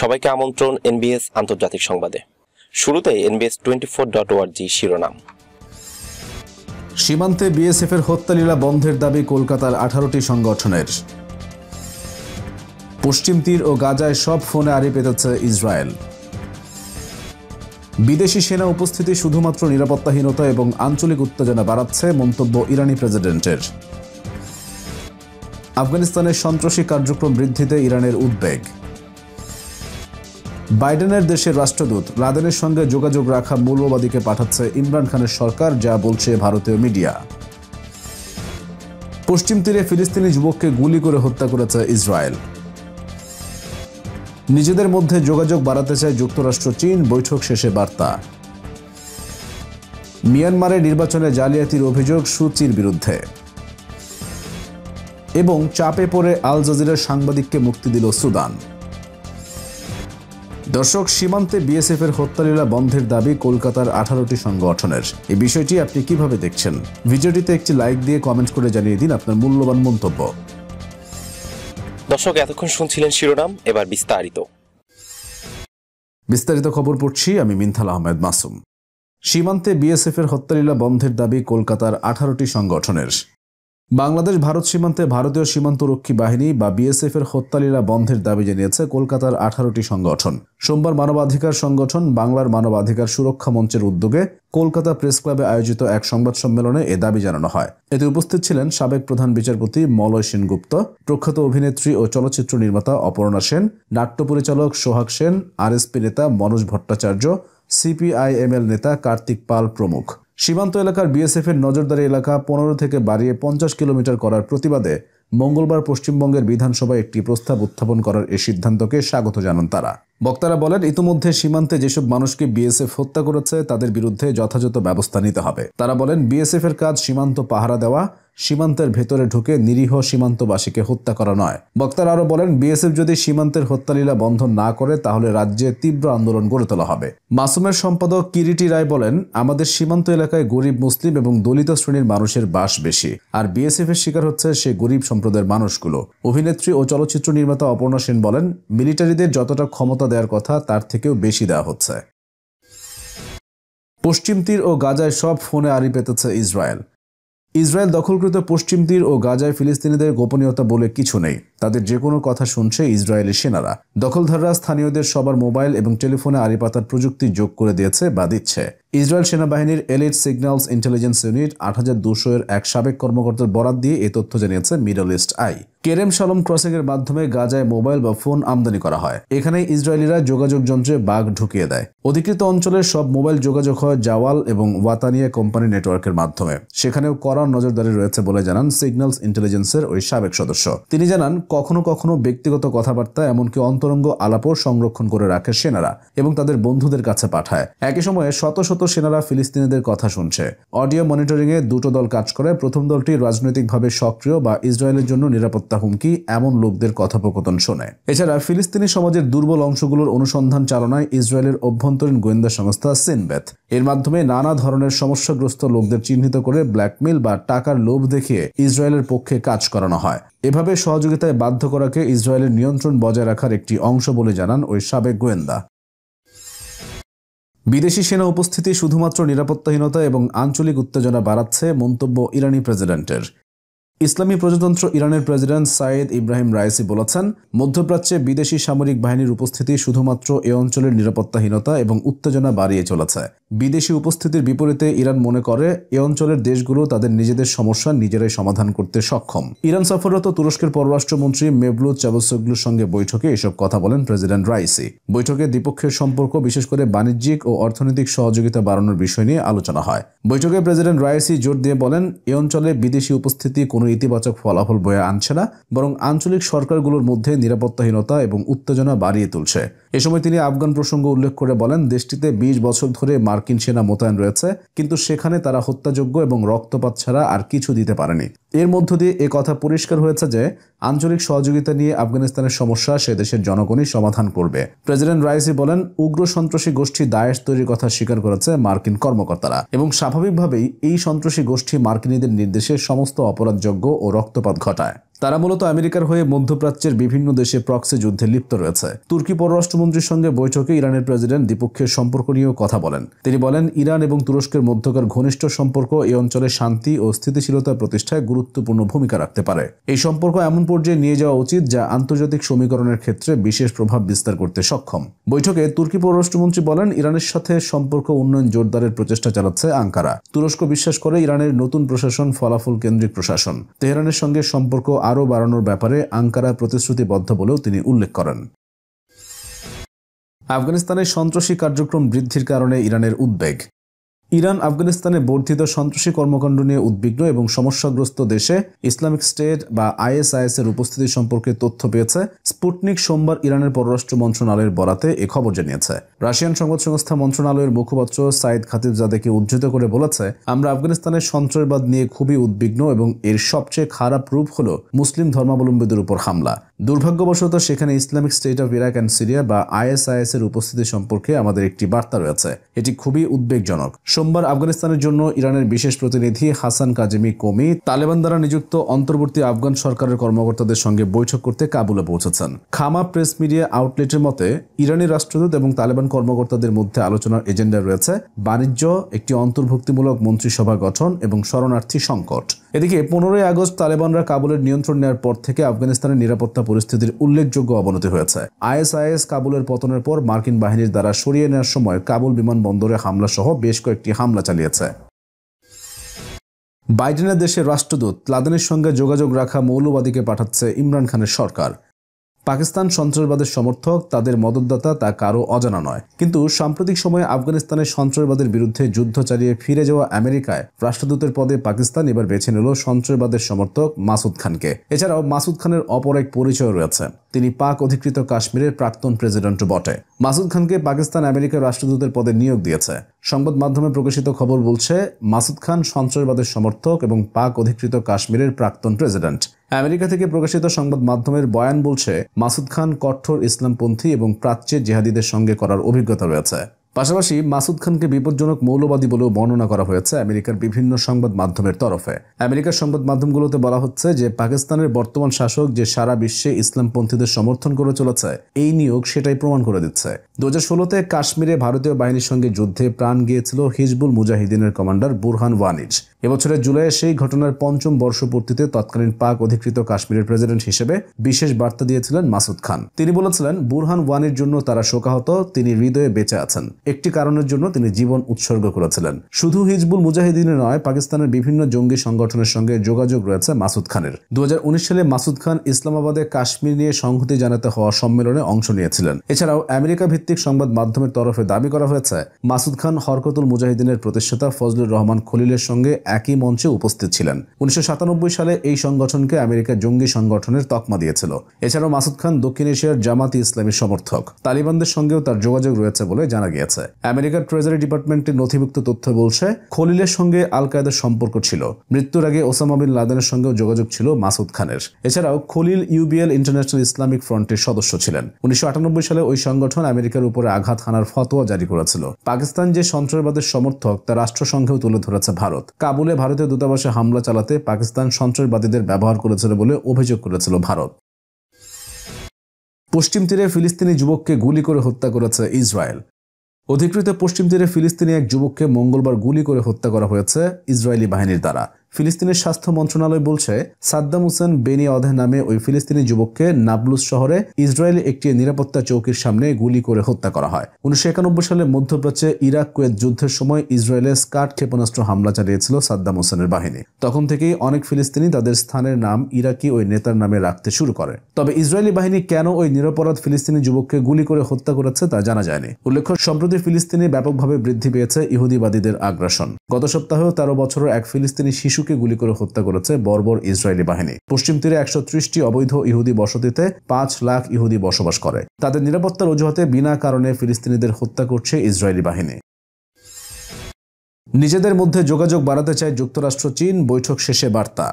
সবাইকে আমন্ত্রণ এনবিএস আন্তর্জাতিক সংবাদে শুরুতে এনবিএস টোয়েন্টি ফোর ডট ওয়ার্জি শিরোনাম সীমান্তে বিএসএফ এর হত্যালীলা বন্ধের দাবি কলকাতার আঠারোটি সংগঠনের পশ্চিম তীর ও গাজায় সব ফোনে আড়ি পেতেছে ইসরায়েল বিদেশি সেনা উপস্থিতি শুধুমাত্র নিরাপত্তাহীনতা এবং আঞ্চলিক উত্তেজনা বাড়াচ্ছে মন্তব্য ইরানি প্রেসিডেন্টের আফগানিস্তানের সন্ত্রাসী কার্যক্রম বৃদ্ধিতে ইরানের উদ্বেগ বাইডেনের দেশের রাষ্ট্রদূত লাদেনের সঙ্গে যোগাযোগ রাখা মূল্যবাদীকে পাঠাচ্ছে ইমরান খানের সরকার যা বলছে ভারতীয় মিডিয়া পশ্চিম তীরে ফিলিস্তিনি যুবককে গুলি করে হত্যা করেছে ইসরায়েল নিজেদের মধ্যে যোগাযোগ বাড়াতে চায় যুক্তরাষ্ট্র চীন বৈঠক শেষে বার্তা মিয়ানমারে নির্বাচনে জালিয়াতির অভিযোগ সুচির বিরুদ্ধে এবং চাপে পড়ে আল জাজিরার সাংবাদিককে মুক্তি দিল সুদান দর্শক সীমান্তে বিএসএফ এর হত্যালীলা বন্ধের দাবি কলকাতার আঠারোটি সংগঠনের এই বিষয়টি আপনি কিভাবে দেখছেন ভিডিওটিতে একটি লাইক দিয়ে কমেন্ট করে জানিয়ে দিন আপনার মূল্যবান মন্তব্য দর্শক এতক্ষণ শুনছিলেন শিরোনাম এবার বিস্তারিত বিস্তারিত খবর পড়ছি আমি মিনথাল আহমেদ মাসুম সীমান্তে বিএসএফের হত্যালীলা বন্ধের দাবি কলকাতার আঠারোটি সংগঠনের বাংলাদেশ ভারত সীমান্তে ভারতীয় সীমান্তরক্ষী বাহিনী বা বিএসএফ এর হত্যালীলা বন্ধের দাবি জানিয়েছে কলকাতার আঠারোটি সংগঠন সোমবার মানবাধিকার সংগঠন বাংলার মানবাধিকার সুরক্ষা মঞ্চের উদ্যোগে কলকাতা প্রেস ক্লাবে আয়োজিত এক সংবাদ সম্মেলনে এ দাবি জানানো হয় এতে উপস্থিত ছিলেন সাবেক প্রধান বিচারপতি মলয় সেনগুপ্ত প্রখ্যাত অভিনেত্রী ও চলচ্চিত্র নির্মাতা অপর্ণা সেন নাট্য পরিচালক সোহাগ সেন আর নেতা মনোজ ভট্টাচার্য সিপিআইএমএল নেতা কার্তিক পাল প্রমুখ সীমান্ত এলাকার বিএসএফের নজরদারি এলাকা পনেরো থেকে বাড়িয়ে পঞ্চাশ কিলোমিটার করার প্রতিবাদে মঙ্গলবার পশ্চিমবঙ্গের বিধানসভায় একটি প্রস্তাব উত্থাপন করার এ সিদ্ধান্তকে স্বাগত জানান তারা বক্তারা বলেন ইতিমধ্যে সীমান্তে যেসব মানুষকে বিএসএফ হত্যা করেছে তাদের বিরুদ্ধে যথাযথ ব্যবস্থা নিতে হবে তারা বলেন বিএসএফ এর কাজ সীমান্ত পাহারা দেওয়া সীমান্তের ভেতরে ঢুকে নিরীহ সীমান্তবাসীকে হত্যা করা নয় বক্তার আরও বলেন বিএসএফ যদি সীমান্তের হত্যালীলা বন্ধ না করে তাহলে রাজ্যে তীব্র আন্দোলন গড়ে তোলা হবে মাসুমের সম্পাদক কিরিটি রায় বলেন আমাদের সীমান্ত এলাকায় গরিব মুসলিম এবং দলিত শ্রেণীর মানুষের বাস বেশি আর বিএসএফ এর শিকার হচ্ছে সে গরিব সম্প্রদায়ের মানুষগুলো অভিনেত্রী ও চলচ্চিত্র নির্মাতা অপর্ণা সেন বলেন মিলিটারিদের যতটা ক্ষমতা দেওয়ার কথা তার থেকেও বেশি দেওয়া হচ্ছে পশ্চিম তীর ও গাজায় সব ফোনে আড়ি পেতেছে ইসরায়েল ইসরায়েল দখলকৃত পশ্চিম তীর ও গাজায় ফিলিস্তিনিদের গোপনীয়তা বলে কিছু নেই তাদের যে কোনো কথা শুনছে ইসরায়েলি সেনারা দখলধাররা স্থানীয়দের সবার মোবাইল এবং টেলিফোনে আড়িপাতার প্রযুক্তি যোগ করে দিয়েছে বা দিচ্ছে ইসরায়েল সেনাবাহিনীর এলিট সিগন্যালস ইন্টেলিজেন্স ইউনিট আট হাজার এক সাবেক কর্মকর্তার বরাত দিয়ে এ তথ্য জানিয়েছে মিডল ইস্ট আই কেরেম সালম ক্রসিং এর মাধ্যমে গাজায় মোবাইল বা ফোন আমদানি করা হয় এখানে ইসরায়েলিরা যোগাযোগ যন্ত্রে বাঘ ঢুকিয়ে দেয় অধিকৃত অঞ্চলের সব মোবাইল যোগাযোগ হয় জাওয়াল এবং ওয়াতানিয়া কোম্পানি নেটওয়ার্কের মাধ্যমে সেখানেও কড়া নজরদারি রয়েছে বলে জানান সিগন্যালস ইন্টেলিজেন্সের ওই সাবেক সদস্য তিনি জানান কখনো কখনো ব্যক্তিগত কথাবার্তা এমনকি অন্তরঙ্গ আলাপও সংরক্ষণ করে রাখে সেনারা এবং তাদের বন্ধুদের কাছে পাঠায় একই সময়ে শত শত শত সেনারা ফিলিস্তিনিদের কথা শুনছে অডিও মনিটরিংয়ে দুটো দল কাজ করে প্রথম দলটি রাজনৈতিকভাবে সক্রিয় বা ইসরায়েলের জন্য নিরাপত্তা হুমকি এমন লোকদের কথোপকথন শোনে এছাড়া ফিলিস্তিনি সমাজের দুর্বল অংশগুলোর অনুসন্ধান চালনায় ইসরায়েলের অভ্যন্তরীণ গোয়েন্দা সংস্থা সিনবেথ এর মাধ্যমে নানা ধরনের সমস্যাগ্রস্ত লোকদের চিহ্নিত করে ব্ল্যাকমেল বা টাকার লোভ দেখিয়ে ইসরায়েলের পক্ষে কাজ করানো হয় এভাবে সহযোগিতায় বাধ্য করাকে ইসরায়েলের নিয়ন্ত্রণ বজায় রাখার একটি অংশ বলে জানান ওই সাবেক গোয়েন্দা বিদেশি সেনা উপস্থিতি শুধুমাত্র নিরাপত্তাহীনতা এবং আঞ্চলিক উত্তেজনা বাড়াচ্ছে মন্তব্য ইরানি প্রেসিডেন্টের ইসলামী প্রজাতন্ত্র ইরানের প্রেসিডেন্ট সাইদ ইব্রাহিম রায়েসি বলেছেন মধ্যপ্রাচ্যে বিদেশি সামরিক বাহিনীর উপস্থিতি শুধুমাত্র এ অঞ্চলের নিরাপত্তাহীনতা এবং উত্তেজনা বাড়িয়ে চলেছে বিদেশি উপস্থিতির বিপরীতে ইরান মনে করে এ অঞ্চলের দেশগুলো তাদের নিজেদের সমস্যা নিজেরাই সমাধান করতে সক্ষম ইরান সফররত তুরস্কের পররাষ্ট্রমন্ত্রী মেভলুদ চাবসগলুর সঙ্গে বৈঠকে এসব কথা বলেন প্রেসিডেন্ট রাইসি বৈঠকে দ্বিপক্ষের সম্পর্ক বিশেষ করে বাণিজ্যিক ও অর্থনৈতিক সহযোগিতা বাড়ানোর বিষয় নিয়ে আলোচনা হয় বৈঠকে প্রেসিডেন্ট রাইসি জোর দিয়ে বলেন এ অঞ্চলে বিদেশি উপস্থিতি কোনো ইতিবাচক ফলাফল বয়ে আনছে না বরং আঞ্চলিক সরকারগুলোর মধ্যে নিরাপত্তাহীনতা এবং উত্তেজনা বাড়িয়ে তুলছে এ সময় তিনি আফগান প্রসঙ্গ উল্লেখ করে বলেন দেশটিতে বিশ বছর ধরে মার্ক মার্কিন সেনা মোতায়েন রয়েছে কিন্তু সেখানে তারা হত্যাযোগ্য এবং রক্তপাত ছাড়া আর কিছু দিতে পারেনি এর মধ্য দিয়ে এ কথা পরিষ্কার হয়েছে যে আঞ্চলিক সহযোগিতা নিয়ে আফগানিস্তানের সমস্যা সে দেশের জনগণই সমাধান করবে প্রেসিডেন্ট রাইসি বলেন উগ্র সন্ত্রাসী গোষ্ঠী দায়েশ তৈরির কথা স্বীকার করেছে মার্কিন কর্মকর্তারা এবং স্বাভাবিকভাবেই এই সন্ত্রাসী গোষ্ঠী মার্কিনীদের নির্দেশে সমস্ত অপরাধযোগ্য ও রক্তপাত ঘটায় তারা মূলত আমেরিকার হয়ে মধ্যপ্রাচ্যের বিভিন্ন দেশে প্রক্সি যুদ্ধে লিপ্ত রয়েছে তুর্কি পররাষ্ট্রমন্ত্রীর সঙ্গে বৈঠকে ইরানের প্রেসিডেন্ট দ্বিপক্ষীয় সম্পর্ক নিয়েও কথা বলেন তিনি বলেন ইরান এবং তুরস্কের মধ্যকার ঘনিষ্ঠ সম্পর্ক এই অঞ্চলে শান্তি ও স্থিতিশীলতা প্রতিষ্ঠায় গুরুত্বপূর্ণ ভূমিকা রাখতে পারে এই সম্পর্ক এমন পর্যায়ে নিয়ে যাওয়া উচিত যা আন্তর্জাতিক সমীকরণের ক্ষেত্রে বিশেষ প্রভাব বিস্তার করতে সক্ষম বৈঠকে তুর্কি পররাষ্ট্রমন্ত্রী বলেন ইরানের সাথে সম্পর্ক উন্নয়ন জোরদারের প্রচেষ্টা চালাচ্ছে আঙ্কারা তুরস্ক বিশ্বাস করে ইরানের নতুন প্রশাসন ফলাফল কেন্দ্রিক প্রশাসন তেহরানের সঙ্গে সম্পর্ক আরও বাড়ানোর ব্যাপারে আঙ্কারা প্রতিশ্রুতিবদ্ধ বলেও তিনি উল্লেখ করেন আফগানিস্তানে সন্ত্রাসী কার্যক্রম বৃদ্ধির কারণে ইরানের উদ্বেগ ইরান আফগানিস্তানে বর্ধিত সন্ত্রাসী কর্মকাণ্ড নিয়ে উদ্বিগ্ন এবং সমস্যাগ্রস্ত দেশে ইসলামিক স্টেট বা আইএসআইএস এর উপস্থিতি সম্পর্কে তথ্য পেয়েছে স্পুটনিক সোমবার ইরানের পররাষ্ট্র মন্ত্রণালয়ের বরাতে এ খবর জানিয়েছে রাশিয়ান সংবাদ সংস্থা মন্ত্রণালয়ের মুখপাত্র সাইদ খাতিবজাদেকে উদ্ধৃত করে বলেছে আমরা আফগানিস্তানের সন্ত্রাসবাদ নিয়ে খুবই উদ্বিগ্ন এবং এর সবচেয়ে খারাপ রূপ হল মুসলিম ধর্মাবলম্বীদের উপর হামলা দুর্ভাগ্যবশত সেখানে Islamic State of Iraq and Syria বা আইএসআইএস এর উপস্থিতি সম্পর্কে আমাদের একটি বার্তা রয়েছে এটি খুবই উদ্বেগজনক সোমবার আফগানিস্তানের জন্য ইরানের বিশেষ প্রতিনিধি হাসান কাজিমি কোমি তালেবান দ্বারা নিযুক্ত অন্তর্বর্তী আফগান সরকারের কর্মকর্তাদের সঙ্গে বৈঠক করতে কাবুলে পৌঁছেছেন খামা প্রেস মিডিয়া আউটলেটের মতে ইরানি রাষ্ট্রদূত এবং তালেবান কর্মকর্তাদের মধ্যে আলোচনার এজেন্ডা রয়েছে বাণিজ্য একটি অন্তর্ভুক্তিমূলক মন্ত্রিসভা গঠন এবং শরণার্থী সংকট এদিকে পনেরোই আগস্ট তালেবানরা কাবুলের নিয়ন্ত্রণ নেওয়ার পর থেকে আফগানিস্তানের নিরাপত্তা পরিস্থিতির উল্লেখযোগ্য অবনতি হয়েছে আইএসআইএস কাবুলের পতনের পর মার্কিন বাহিনীর দ্বারা সরিয়ে নেওয়ার সময় কাবুল বিমানবন্দরে হামলা সহ বেশ কয়েকটি হামলা চালিয়েছে বাইডেনের দেশের রাষ্ট্রদূত লাদেনের সঙ্গে যোগাযোগ রাখা মৌলবাদীকে পাঠাচ্ছে ইমরান খানের সরকার পাকিস্তান সন্ত্রাসবাদের সমর্থক তাদের মদতদাতা তা কারও অজানা নয় কিন্তু সাম্প্রতিক সময়ে আফগানিস্তানের সন্ত্রাসবাদের বিরুদ্ধে যুদ্ধ চালিয়ে ফিরে যাওয়া আমেরিকায় রাষ্ট্রদূতের পদে পাকিস্তান এবার বেছে নিল সন্ত্রাসবাদের সমর্থক মাসুদ খানকে এছাড়াও মাসুদ খানের অপর এক পরিচয় রয়েছে তিনি পাক অধিকৃত কাশ্মীরের প্রাক্তন প্রেসিডেন্টও বটে মাসুদ খানকে পাকিস্তান আমেরিকার রাষ্ট্রদূতের পদে নিয়োগ দিয়েছে সংবাদ মাধ্যমে প্রকাশিত খবর বলছে মাসুদ খান সন্ত্রাসবাদের সমর্থক এবং পাক অধিকৃত কাশ্মীরের প্রাক্তন প্রেসিডেন্ট আমেরিকা থেকে প্রকাশিত সংবাদ মাধ্যমের বয়ান বলছে মাসুদ খান কঠোর ইসলামপন্থী এবং প্রাচ্যের জেহাদিদের সঙ্গে করার অভিজ্ঞতা রয়েছে পাশাপাশি মাসুদ খানকে বিপজ্জনক মৌলবাদী বলেও বর্ণনা করা হয়েছে আমেরিকার বিভিন্ন সংবাদ মাধ্যমের তরফে আমেরিকার সংবাদ মাধ্যমগুলোতে বলা হচ্ছে যে পাকিস্তানের বর্তমান শাসক যে সারা বিশ্বে ইসলামপন্থীদের সমর্থন করে চলেছে এই নিয়োগ সেটাই প্রমাণ করে দিচ্ছে দু ষোলোতে কাশ্মীরে ভারতীয় বাহিনীর সঙ্গে যুদ্ধে প্রাণ গিয়েছিল হিজবুল মুজাহিদিনের কমান্ডার বুরহান ওয়ানিজ এবছরের জুলাইয়ে সেই ঘটনার পঞ্চম বর্ষপূর্তিতে তৎকালীন পাক অধিকৃত কাশ্মীরের প্রেসিডেন্ট হিসেবে বিশেষ বার্তা দিয়েছিলেন মাসুদ খান তিনি বলেছিলেন বুরহান ওয়ানির জন্য তারা শোকাহত তিনি হৃদয়ে বেঁচে আছেন একটি কারণের জন্য তিনি জীবন উৎসর্গ করেছিলেন শুধু হিজবুল মুজাহিদিনের নয় পাকিস্তানের বিভিন্ন জঙ্গি সংগঠনের সঙ্গে যোগাযোগ রয়েছে মাসুদ খানের দু সালে মাসুদ খান ইসলামাবাদে কাশ্মীর নিয়ে সংহতি জানাতে হওয়া সম্মেলনে অংশ নিয়েছিলেন এছাড়াও আমেরিকা ভিত্তিক সংবাদ মাধ্যমের তরফে দাবি করা হয়েছে মাসুদ খান হরকতুল মুজাহিদিনের প্রতিষ্ঠাতা ফজলুর রহমান খলিলের সঙ্গে একই মঞ্চে উপস্থিত ছিলেন উনিশশো সালে এই সংগঠনকে আমেরিকার জঙ্গি সংগঠনের তকমা দিয়েছিল এছাড়াও মাসুদ খান দক্ষিণ এশিয়ার জামাতি ইসলামী সমর্থক তালিবানদের সঙ্গেও তার যোগাযোগ রয়েছে বলে জানা গিয়েছে আমেরিকার ট্রেজারি ডিপার্টমেন্টের নথিভুক্ত তথ্য বলছে খলিলের সঙ্গে আল কায়দার সম্পর্ক ছিল মৃত্যুর আগে ওসামা বিন লাদেনের সঙ্গেও যোগাযোগ ছিল মাসুদ খানের এছাড়াও খলিল ইউবিএল ইন্টারন্যাশনাল ইসলামিক ফ্রন্টের সদস্য ছিলেন উনিশশো সালে ওই সংগঠন আমেরিকার উপরে আঘাত হানার ফতোয়া জারি করেছিল পাকিস্তান যে সন্ত্রাসবাদের সমর্থক তা রাষ্ট্রসংঘেও তুলে ধরেছে ভারত কাবুল কাবুলে ভারতের দূতাবাসে হামলা চালাতে পাকিস্তান সন্ত্রাসবাদীদের ব্যবহার করেছিল বলে অভিযোগ করেছিল ভারত পশ্চিম তীরে ফিলিস্তিনি যুবককে গুলি করে হত্যা করেছে ইসরায়েল অধিকৃত পশ্চিম তীরে ফিলিস্তিনি এক যুবককে মঙ্গলবার গুলি করে হত্যা করা হয়েছে ইসরায়েলি বাহিনীর দ্বারা ফিলিস্তিনের স্বাস্থ্য মন্ত্রণালয় বলছে সাদ্দাম হোসেন বেনি অধে নামে ওই ফিলিস্তিনি যুবককে নাবলুস শহরে ইসরায়েলি একটি নিরাপত্তা চৌকির সামনে গুলি করে হত্যা করা হয় উনিশশো সালে মধ্যপ্রাচ্যে ইরাক কুয়েত যুদ্ধের সময় ইসরায়েলের স্কাট ক্ষেপণাস্ত্র হামলা চালিয়েছিল সাদ্দাম হোসেনের বাহিনী তখন থেকেই অনেক ফিলিস্তিনি তাদের স্থানের নাম ইরাকি ওই নেতার নামে রাখতে শুরু করে তবে ইসরায়েলি বাহিনী কেন ওই নিরপরাধ ফিলিস্তিনি যুবককে গুলি করে হত্যা করেছে তা জানা যায়নি উল্লেখ্য সম্প্রতি ফিলিস্তিনি ব্যাপকভাবে বৃদ্ধি পেয়েছে ইহুদিবাদীদের আগ্রাসন গত সপ্তাহেও তেরো বছরের এক ফিলিস্তিনি শিশু শিশুকে গুলি করে হত্যা করেছে বর্বর ইসরায়েলি বাহিনী পশ্চিম তীরে একশো ত্রিশটি অবৈধ ইহুদি বসতিতে পাঁচ লাখ ইহুদি বসবাস করে তাদের নিরাপত্তার অজুহাতে বিনা কারণে ফিলিস্তিনিদের হত্যা করছে ইসরায়েলি বাহিনী নিজেদের মধ্যে যোগাযোগ বাড়াতে চায় যুক্তরাষ্ট্র চীন বৈঠক শেষে বার্তা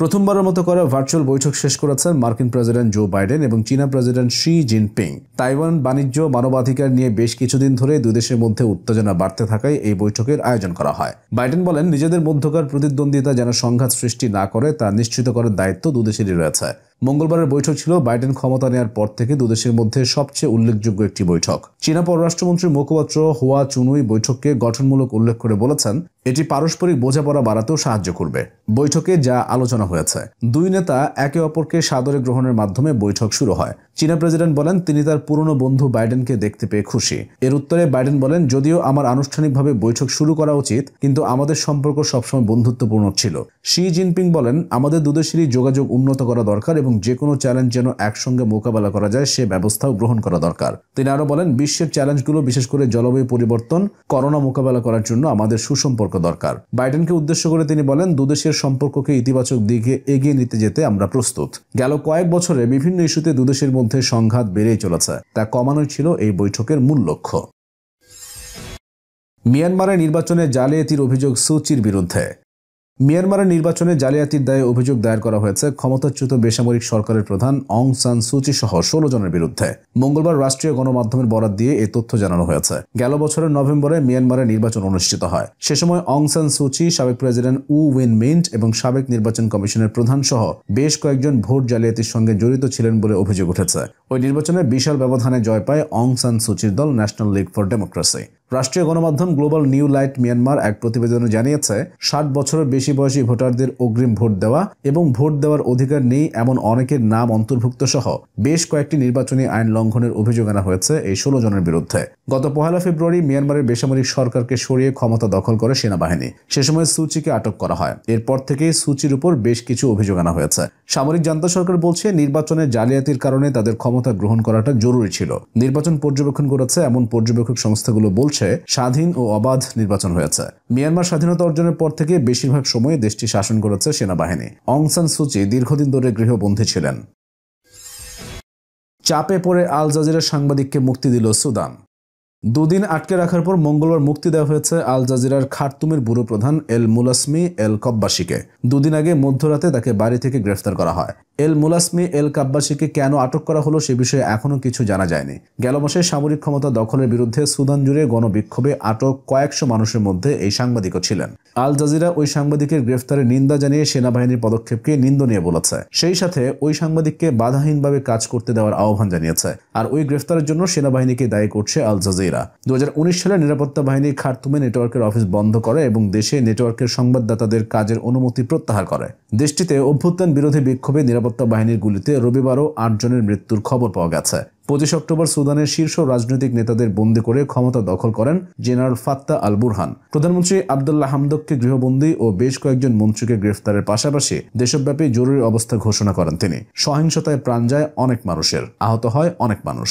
প্রথমবারের মতো করা ভার্চুয়াল বৈঠক শেষ করেছেন মার্কিন প্রেসিডেন্ট জো বাইডেন এবং চীনা প্রেসিডেন্ট শি জিনপিং তাইওয়ান বাণিজ্য মানবাধিকার নিয়ে বেশ কিছুদিন ধরে দুই দেশের মধ্যে উত্তেজনা বাড়তে থাকায় এই বৈঠকের আয়োজন করা হয় বাইডেন বলেন নিজেদের মধ্যকার প্রতিদ্বন্দ্বিতা যেন সংঘাত সৃষ্টি না করে তা নিশ্চিত করার দায়িত্ব দুদেশেরই রয়েছে মঙ্গলবারের বৈঠক ছিল বাইডেন ক্ষমতা নেয়ার পর থেকে দুদেশের মধ্যে সবচেয়ে উল্লেখযোগ্য একটি বৈঠক চীনা পররাষ্ট্রমন্ত্রীর মুখপাত্র হোয়া চুনুই বৈঠককে গঠনমূলক উল্লেখ করে বলেছেন এটি পারস্পরিক বোঝাপড়া বাড়াতেও সাহায্য করবে বৈঠকে যা আলোচনা হয়েছে দুই নেতা একে অপরকে সাদরে গ্রহণের মাধ্যমে বৈঠক শুরু হয় চীনা প্রেসিডেন্ট বলেন তিনি তার পুরনো বন্ধু বাইডেনকে দেখতে পেয়ে খুশি এর উত্তরে বাইডেন বলেন যদিও আমার আনুষ্ঠানিকভাবে বৈঠক শুরু করা উচিত কিন্তু আমাদের সম্পর্ক সবসময় বন্ধুত্বপূর্ণ ছিল শি জিনপিং বলেন আমাদের দুদেশেরই যোগাযোগ উন্নত করা দরকার এবং যে কোনো চ্যালেঞ্জ যেন একসঙ্গে মোকাবেলা করা যায় সে ব্যবস্থাও গ্রহণ করা দরকার তিনি আরও বলেন বিশ্বের চ্যালেঞ্জগুলো বিশেষ করে জলবায়ু পরিবর্তন করোনা মোকাবেলা করার জন্য আমাদের সুসম্পর্ক দরকার বাইডেনকে উদ্দেশ্য করে তিনি বলেন দুদেশের সম্পর্ককে ইতিবাচক দিকে এগিয়ে নিতে যেতে আমরা প্রস্তুত গেল কয়েক বছরে বিভিন্ন ইস্যুতে দুদেশের মধ্যে সংঘাত বেড়েই চলেছে তা কমানোই ছিল এই বৈঠকের মূল লক্ষ্য মিয়ানমারে নির্বাচনে জালিয়াতির অভিযোগ সুচির বিরুদ্ধে মিয়ানমারের নির্বাচনে জালিয়াতির দায়ে অভিযোগ দায়ের করা হয়েছে ক্ষমতাচ্যুত বেসামরিক সরকারের প্রধান অং সান সুচি সহ ষোলো জনের বিরুদ্ধে মঙ্গলবার রাষ্ট্রীয় গণমাধ্যমের বরাত দিয়ে এ তথ্য জানানো হয়েছে গেল বছরের নভেম্বরে মিয়ানমারে নির্বাচন অনুষ্ঠিত হয় সে সময় অং সান সুচি সাবেক প্রেসিডেন্ট উ উইন মিন্ট এবং সাবেক নির্বাচন কমিশনের প্রধান সহ বেশ কয়েকজন ভোট জালিয়াতির সঙ্গে জড়িত ছিলেন বলে অভিযোগ উঠেছে ওই নির্বাচনে বিশাল ব্যবধানে জয় পায় অং সান সুচির দল ন্যাশনাল লিগ ফর ডেমোক্রেসি রাষ্ট্রীয় গণমাধ্যম গ্লোবাল নিউ লাইট মিয়ানমার এক প্রতিবেদনে জানিয়েছে ষাট বছরের বেশি বয়সী ভোটারদের অগ্রিম ভোট দেওয়া এবং ভোট দেওয়ার অধিকার নেই এমন অনেকের নাম অন্তর্ভুক্ত সহ বেশ কয়েকটি নির্বাচনী আইন লঙ্ঘনের অভিযোগ আনা হয়েছে এই ষোলো জনের বিরুদ্ধে গত পহেলা ফেব্রুয়ারি মিয়ানমারের বেসামরিক সরকারকে সরিয়ে ক্ষমতা দখল করে সেনাবাহিনী সে সময় সুচিকে আটক করা হয় এরপর থেকে সুচির উপর বেশ কিছু অভিযোগ আনা হয়েছে সামরিক জান্তা সরকার বলছে নির্বাচনে জালিয়াতির কারণে তাদের ক্ষমতা গ্রহণ করাটা জরুরি ছিল নির্বাচন পর্যবেক্ষণ করেছে এমন পর্যবেক্ষক সংস্থাগুলো বলছে দেশে স্বাধীন ও অবাধ নির্বাচন হয়েছে মিয়ানমার স্বাধীনতা অর্জনের পর থেকে বেশিরভাগ সময়ে দেশটি শাসন করেছে সেনাবাহিনী অংসান সুচি দীর্ঘদিন ধরে গৃহবন্ধী ছিলেন চাপে পড়ে আল জাজিরা সাংবাদিককে মুক্তি দিল সুদান দুদিন আটকে রাখার পর মঙ্গলবার মুক্তি দেওয়া হয়েছে আল জাজিরার খার্তুমের ব্যুরো প্রধান এল মুলাসমি এল কব্বাসীকে দুদিন আগে মধ্যরাতে তাকে বাড়ি থেকে গ্রেফতার করা হয় এল মুলাসমি এল কাব্বাসীকে কেন আটক করা হলো সে বিষয়ে এখনও কিছু জানা যায়নি গেল মাসে সামরিক ক্ষমতা দখলের বিরুদ্ধে সুদান জুড়ে গণবিক্ষোভে আটক কয়েকশো মানুষের মধ্যে এই সাংবাদিকও ছিলেন আল জাজিরা ওই সাংবাদিকের গ্রেফতারের নিন্দা জানিয়ে সেনাবাহিনীর পদক্ষেপকে নিন্দনীয় বলেছে সেই সাথে ওই সাংবাদিককে বাধাহীনভাবে কাজ করতে দেওয়ার আহ্বান জানিয়েছে আর ওই গ্রেফতারের জন্য সেনাবাহিনীকে দায়ী করছে আল জাজিরা বিদ্রোহীরা দু সালে নিরাপত্তা বাহিনী খার্তুমে নেটওয়ার্কের অফিস বন্ধ করে এবং দেশে নেটওয়ার্কের সংবাদদাতাদের কাজের অনুমতি প্রত্যাহার করে দেশটিতে অভ্যুত্থান বিরোধী বিক্ষোভে নিরাপত্তা বাহিনীর গুলিতে রবিবারও আটজনের মৃত্যুর খবর পাওয়া গেছে পঁচিশ অক্টোবর সুদানের শীর্ষ রাজনৈতিক নেতাদের বন্দি করে ক্ষমতা দখল করেন জেনারেল ফাত্তা আল বুরহান প্রধানমন্ত্রী আবদুল্লাহ হামদককে গৃহবন্দী ও বেশ কয়েকজন মন্ত্রীকে গ্রেফতারের পাশাপাশি দেশব্যাপী জরুরি অবস্থা ঘোষণা করেন তিনি সহিংসতায় প্রাণ যায় অনেক মানুষের আহত হয় অনেক মানুষ